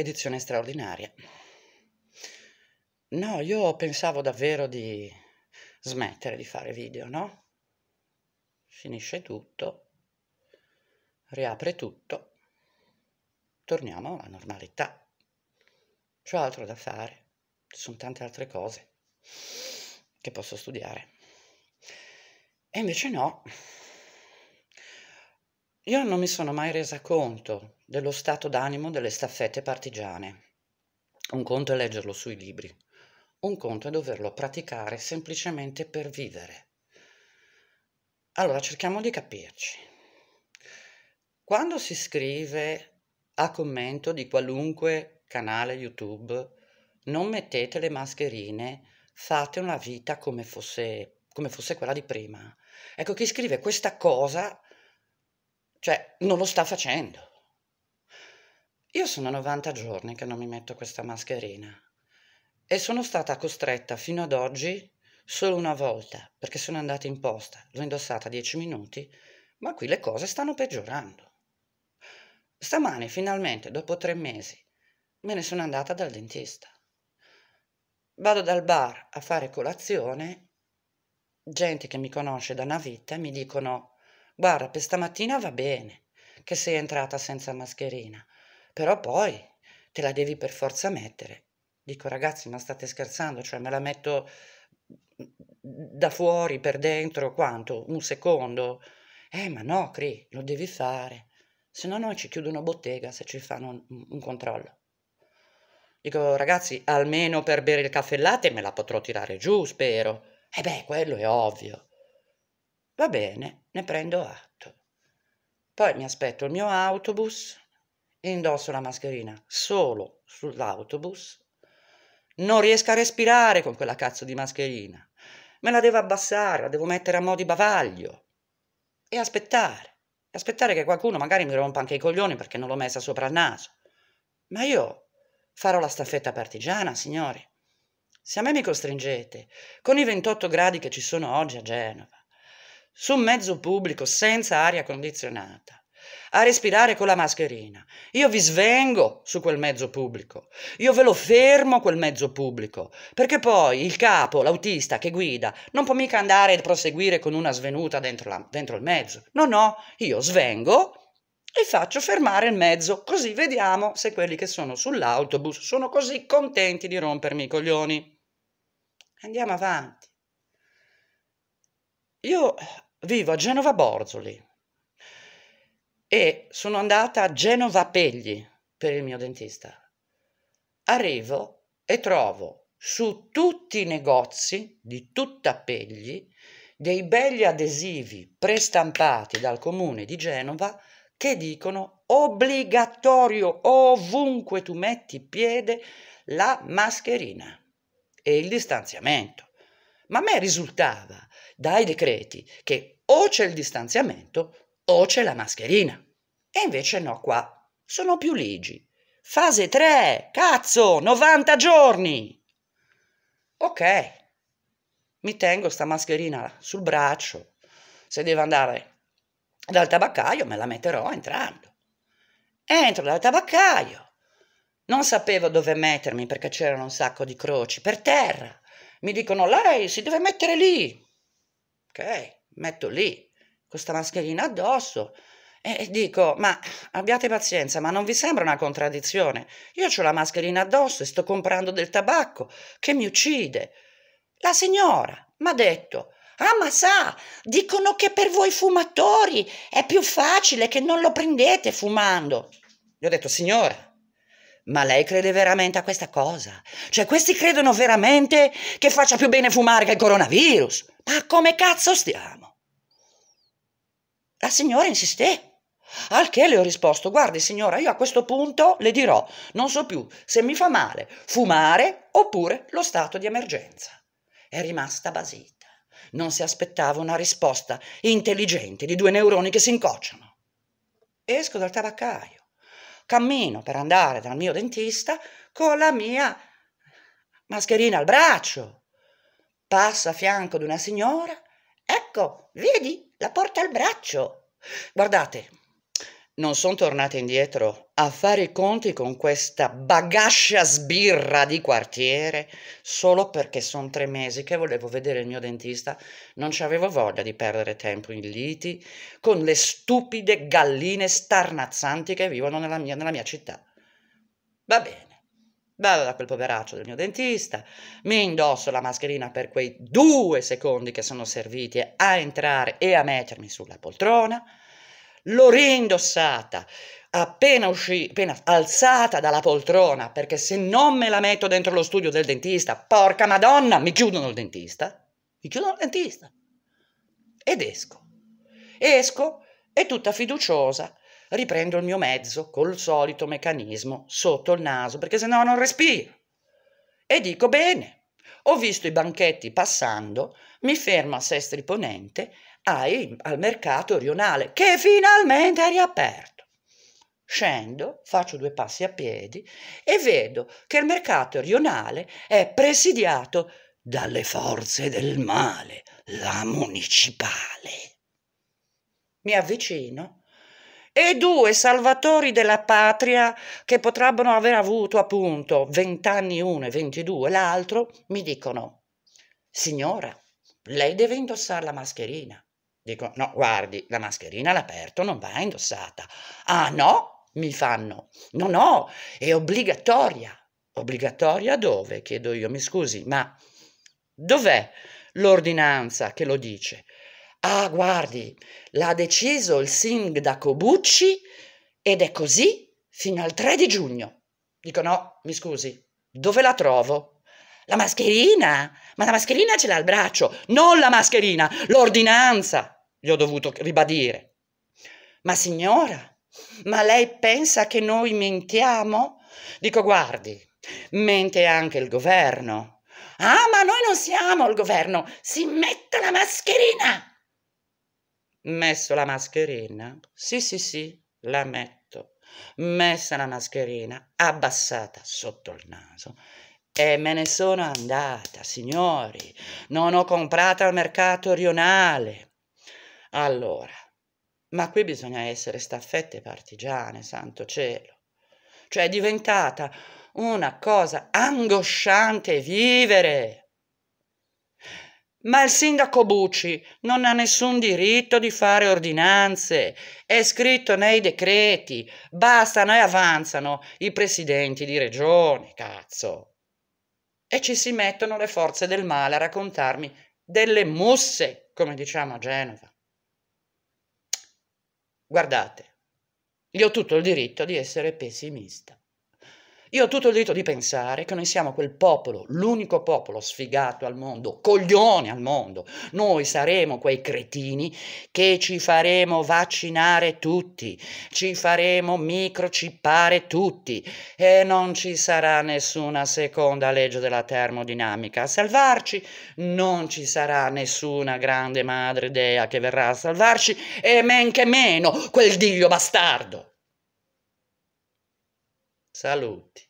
edizione straordinaria. No, io pensavo davvero di smettere di fare video, no? Finisce tutto, riapre tutto, torniamo alla normalità. C'ho altro da fare, ci sono tante altre cose che posso studiare. E invece no, io non mi sono mai resa conto dello stato d'animo delle staffette partigiane. Un conto è leggerlo sui libri, un conto è doverlo praticare semplicemente per vivere. Allora cerchiamo di capirci. Quando si scrive a commento di qualunque canale YouTube, non mettete le mascherine, fate una vita come fosse, come fosse quella di prima. Ecco, chi scrive questa cosa cioè, non lo sta facendo. Io sono 90 giorni che non mi metto questa mascherina e sono stata costretta fino ad oggi solo una volta perché sono andata in posta, l'ho indossata 10 minuti, ma qui le cose stanno peggiorando. Stamane, finalmente, dopo tre mesi, me ne sono andata dal dentista. Vado dal bar a fare colazione, gente che mi conosce da una vita mi dicono Guarda, per stamattina va bene che sei entrata senza mascherina, però poi te la devi per forza mettere. Dico ragazzi, ma state scherzando, cioè me la metto mhmm, da fuori per dentro quanto? Un secondo? Eh, ma no, Cri, lo devi fare. Se no noi ci chiudono bottega se ci fanno un, un controllo. Dico, ragazzi, almeno per bere il caffè latte me la potrò tirare giù, spero. E eh beh, quello è ovvio. Va bene, ne prendo atto. Poi mi aspetto il mio autobus, indosso la mascherina solo sull'autobus. Non riesco a respirare con quella cazzo di mascherina. Me la devo abbassare, la devo mettere a mo' di bavaglio. E aspettare. Aspettare che qualcuno magari mi rompa anche i coglioni perché non l'ho messa sopra il naso. Ma io farò la staffetta partigiana, signori. Se a me mi costringete, con i 28 gradi che ci sono oggi a Genova, su un mezzo pubblico senza aria condizionata, a respirare con la mascherina. Io vi svengo su quel mezzo pubblico, io ve lo fermo quel mezzo pubblico, perché poi il capo, l'autista che guida, non può mica andare e proseguire con una svenuta dentro, la, dentro il mezzo. No, no, io svengo e faccio fermare il mezzo, così vediamo se quelli che sono sull'autobus sono così contenti di rompermi i coglioni. Andiamo avanti. Io vivo a Genova Borzoli e sono andata a Genova Pegli per il mio dentista. Arrivo e trovo su tutti i negozi di tutta Pegli dei begli adesivi prestampati dal comune di Genova che dicono obbligatorio ovunque tu metti piede la mascherina e il distanziamento. Ma a me risultava dai decreti che o c'è il distanziamento o c'è la mascherina. E invece no, qua sono più ligi. Fase 3, cazzo, 90 giorni. Ok, mi tengo sta mascherina sul braccio. Se devo andare dal tabaccaio me la metterò entrando. Entro dal tabaccaio. Non sapevo dove mettermi perché c'erano un sacco di croci per terra mi dicono lei si deve mettere lì. Ok, metto lì, questa mascherina addosso. E dico, ma abbiate pazienza, ma non vi sembra una contraddizione? Io ho la mascherina addosso e sto comprando del tabacco che mi uccide. La signora mi ha detto, ah ma sa, dicono che per voi fumatori è più facile che non lo prendete fumando. Gli ho detto, signora, ma lei crede veramente a questa cosa? Cioè, questi credono veramente che faccia più bene fumare che il coronavirus? Ma come cazzo stiamo? La signora insisté. Al che le ho risposto, guardi signora, io a questo punto le dirò, non so più se mi fa male fumare oppure lo stato di emergenza. È rimasta basita. Non si aspettava una risposta intelligente di due neuroni che si incocciano. Esco dal tabaccaio cammino per andare dal mio dentista con la mia mascherina al braccio. Passo a fianco di una signora, ecco, vedi, la porta al braccio. Guardate, non sono tornata indietro a fare i conti con questa bagascia sbirra di quartiere solo perché sono tre mesi che volevo vedere il mio dentista. Non avevo voglia di perdere tempo in liti con le stupide galline starnazzanti che vivono nella mia, nella mia città. Va bene. Vado da quel poveraccio del mio dentista, mi indosso la mascherina per quei due secondi che sono serviti a entrare e a mettermi sulla poltrona l'ho reindossata appena, uscita, appena alzata dalla poltrona, perché se non me la metto dentro lo studio del dentista, porca madonna, mi chiudono il dentista, mi chiudono il dentista ed esco. Esco e tutta fiduciosa riprendo il mio mezzo col solito meccanismo sotto il naso, perché se no non respiro. E dico bene, ho visto i banchetti passando, mi fermo a Sestri Ponente, ai, al mercato rionale, che finalmente è riaperto. Scendo, faccio due passi a piedi e vedo che il mercato rionale è presidiato dalle forze del male, la municipale. Mi avvicino e due salvatori della patria che potrebbero aver avuto appunto vent'anni uno e ventidue l'altro, mi dicono, signora, lei deve indossare la mascherina. Dico, no, guardi, la mascherina all'aperto non va indossata. Ah no, mi fanno, no, no, è obbligatoria. Obbligatoria dove? Chiedo io, mi scusi, ma dov'è l'ordinanza che lo dice? Ah, guardi, l'ha deciso il sindaco Bucci ed è così fino al 3 di giugno. Dico no, mi scusi, dove la trovo? La mascherina? Ma la mascherina ce l'ha al braccio, non la mascherina, l'ordinanza, gli ho dovuto ribadire. Ma signora, ma lei pensa che noi mentiamo? Dico guardi, mente anche il governo. Ah, ma noi non siamo il governo, si metta la mascherina! Messo la mascherina? Sì, sì, sì, la metto. Messa la mascherina, abbassata sotto il naso. E me ne sono andata, signori. Non ho comprata al mercato rionale. Allora, ma qui bisogna essere staffette partigiane, santo cielo. Cioè è diventata una cosa angosciante vivere. Ma il sindaco Bucci non ha nessun diritto di fare ordinanze, è scritto nei decreti, bastano e avanzano i presidenti di regione, cazzo. E ci si mettono le forze del male a raccontarmi delle musse, come diciamo a Genova. Guardate, io ho tutto il diritto di essere pessimista. Io ho tutto il diritto di pensare che noi siamo quel popolo, l'unico popolo sfigato al mondo, coglione al mondo. Noi saremo quei cretini che ci faremo vaccinare tutti, ci faremo microcippare tutti e non ci sarà nessuna seconda legge della termodinamica a salvarci, non ci sarà nessuna grande madre dea che verrà a salvarci e men che meno quel dio bastardo. Saluti.